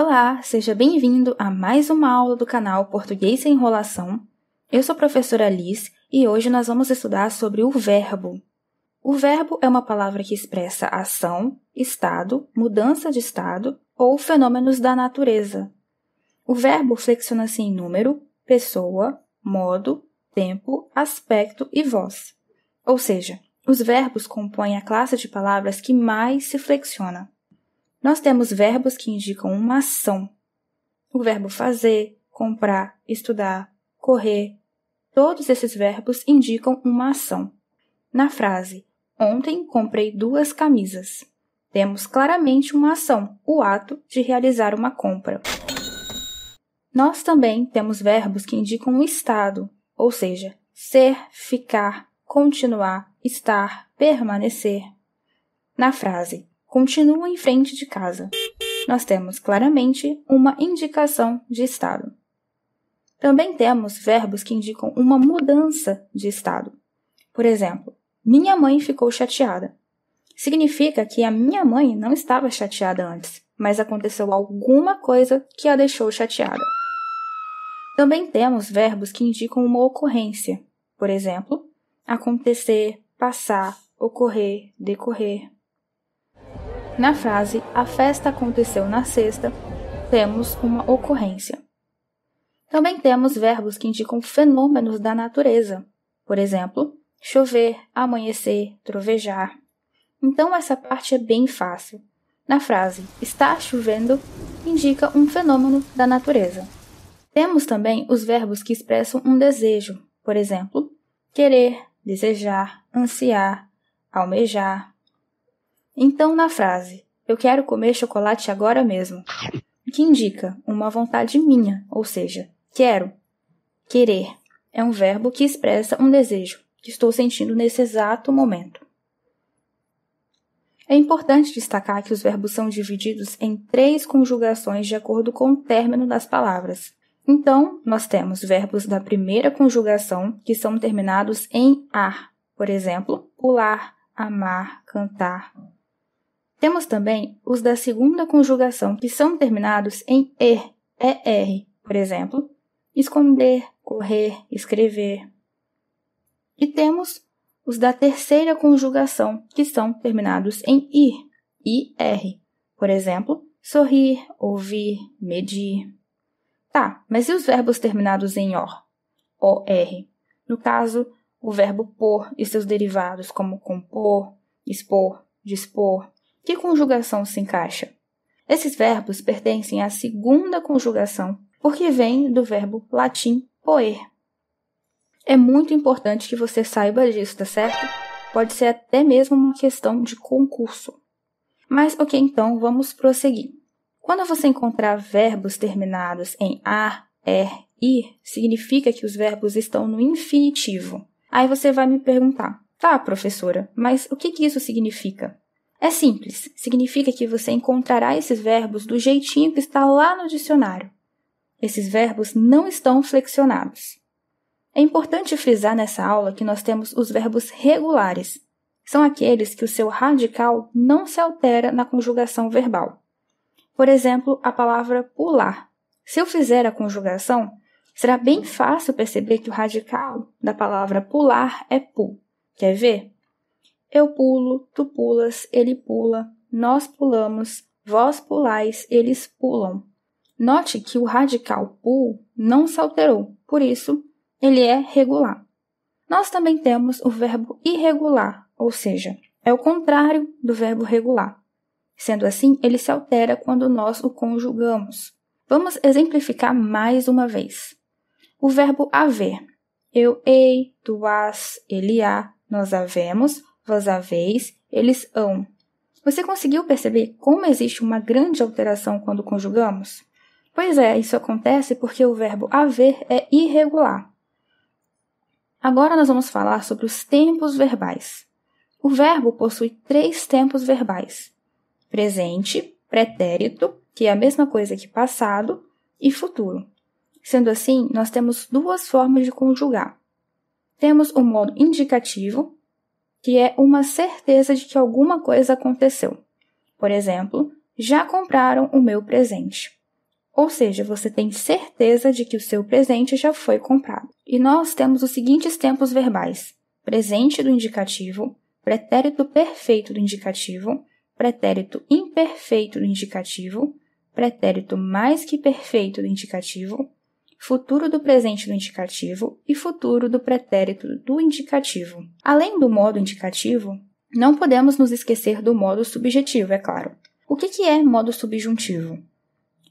Olá, seja bem-vindo a mais uma aula do canal Português sem Enrolação. Eu sou a professora Alice e hoje nós vamos estudar sobre o verbo. O verbo é uma palavra que expressa ação, estado, mudança de estado ou fenômenos da natureza. O verbo flexiona-se em número, pessoa, modo, tempo, aspecto e voz. Ou seja, os verbos compõem a classe de palavras que mais se flexiona. Nós temos verbos que indicam uma ação. O verbo fazer, comprar, estudar, correr. Todos esses verbos indicam uma ação. Na frase Ontem comprei duas camisas, temos claramente uma ação, o ato de realizar uma compra. Nós também temos verbos que indicam um estado, ou seja, ser, ficar, continuar, estar, permanecer. Na frase continua em frente de casa. Nós temos claramente uma indicação de estado. Também temos verbos que indicam uma mudança de estado. Por exemplo, minha mãe ficou chateada. Significa que a minha mãe não estava chateada antes, mas aconteceu alguma coisa que a deixou chateada. Também temos verbos que indicam uma ocorrência. Por exemplo, acontecer, passar, ocorrer, decorrer. Na frase a festa aconteceu na sexta, temos uma ocorrência. Também temos verbos que indicam fenômenos da natureza, por exemplo, chover, amanhecer, trovejar. Então essa parte é bem fácil. Na frase está chovendo, indica um fenômeno da natureza. Temos também os verbos que expressam um desejo, por exemplo, querer, desejar, ansiar, almejar. Então, na frase eu quero comer chocolate agora mesmo, que indica uma vontade minha, ou seja, quero. Querer é um verbo que expressa um desejo que estou sentindo nesse exato momento. É importante destacar que os verbos são divididos em três conjugações de acordo com o término das palavras. Então, nós temos verbos da primeira conjugação que são terminados em ar, por exemplo, pular, amar, cantar, temos também os da segunda conjugação, que são terminados em er, er, por exemplo, esconder, correr, escrever. E temos os da terceira conjugação, que são terminados em ir, ir, por exemplo, sorrir, ouvir, medir. Tá, mas e os verbos terminados em or, or? No caso, o verbo pôr e seus derivados, como compor, expor, dispor, que conjugação se encaixa? Esses verbos pertencem à segunda conjugação, porque vêm do verbo latim poer. É muito importante que você saiba disso, tá certo? Pode ser até mesmo uma questão de concurso. Mas ok, então vamos prosseguir. Quando você encontrar verbos terminados em ar, er, ir, significa que os verbos estão no infinitivo. Aí você vai me perguntar, tá, professora, mas o que, que isso significa? É simples, significa que você encontrará esses verbos do jeitinho que está lá no dicionário. Esses verbos não estão flexionados. É importante frisar nessa aula que nós temos os verbos regulares. São aqueles que o seu radical não se altera na conjugação verbal. Por exemplo, a palavra pular. Se eu fizer a conjugação, será bem fácil perceber que o radical da palavra pular é pu. Quer ver? Eu pulo, tu pulas, ele pula, nós pulamos, vós pulais, eles pulam. Note que o radical pull não se alterou, por isso, ele é regular. Nós também temos o verbo irregular, ou seja, é o contrário do verbo regular. Sendo assim, ele se altera quando nós o conjugamos. Vamos exemplificar mais uma vez. O verbo haver. Eu hei, tu as, ele há, nós havemos, vos haveis, eles hão. Você conseguiu perceber como existe uma grande alteração quando conjugamos? Pois é, isso acontece porque o verbo haver é irregular. Agora nós vamos falar sobre os tempos verbais. O verbo possui três tempos verbais: presente, pretérito, que é a mesma coisa que passado, e futuro. Sendo assim, nós temos duas formas de conjugar. Temos o modo indicativo, que é uma certeza de que alguma coisa aconteceu. Por exemplo, já compraram o meu presente. Ou seja, você tem certeza de que o seu presente já foi comprado. E nós temos os seguintes tempos verbais: presente do indicativo, pretérito perfeito do indicativo, pretérito imperfeito do indicativo, pretérito mais que perfeito do indicativo, futuro do presente do indicativo e futuro do pretérito do indicativo. Além do modo indicativo, não podemos nos esquecer do modo subjetivo, é claro. O que é modo subjuntivo?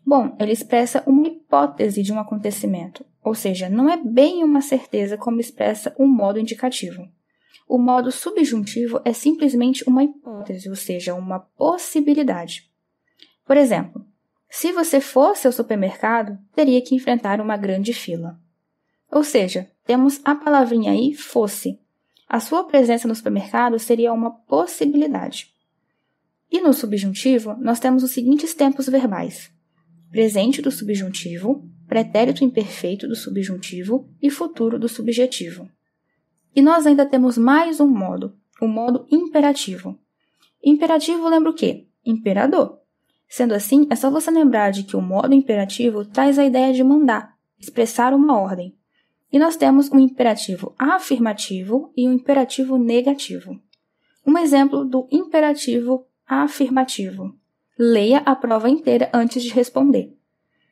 Bom, ele expressa uma hipótese de um acontecimento, ou seja, não é bem uma certeza como expressa um modo indicativo. O modo subjuntivo é simplesmente uma hipótese, ou seja, uma possibilidade. Por exemplo, se você fosse ao supermercado, teria que enfrentar uma grande fila. Ou seja, temos a palavrinha aí fosse. A sua presença no supermercado seria uma possibilidade. E no subjuntivo, nós temos os seguintes tempos verbais: presente do subjuntivo, pretérito imperfeito do subjuntivo e futuro do subjetivo. E nós ainda temos mais um modo, o modo imperativo. Imperativo lembra o quê? Imperador. Sendo assim, é só você lembrar de que o modo imperativo traz a ideia de mandar, expressar uma ordem. E nós temos um imperativo afirmativo e um imperativo negativo. Um exemplo do imperativo afirmativo. Leia a prova inteira antes de responder.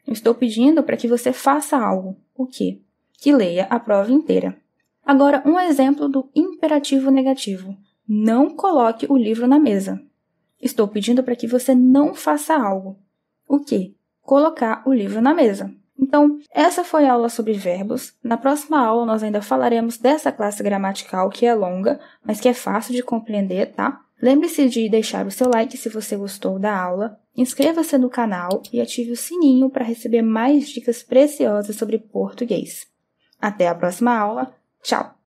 Eu estou pedindo para que você faça algo. O quê? Que leia a prova inteira. Agora, um exemplo do imperativo negativo. Não coloque o livro na mesa. Estou pedindo para que você não faça algo. O que? Colocar o livro na mesa. Então, essa foi a aula sobre verbos. Na próxima aula, nós ainda falaremos dessa classe gramatical que é longa, mas que é fácil de compreender, tá? Lembre-se de deixar o seu like se você gostou da aula, inscreva-se no canal e ative o sininho para receber mais dicas preciosas sobre português. Até a próxima aula. Tchau!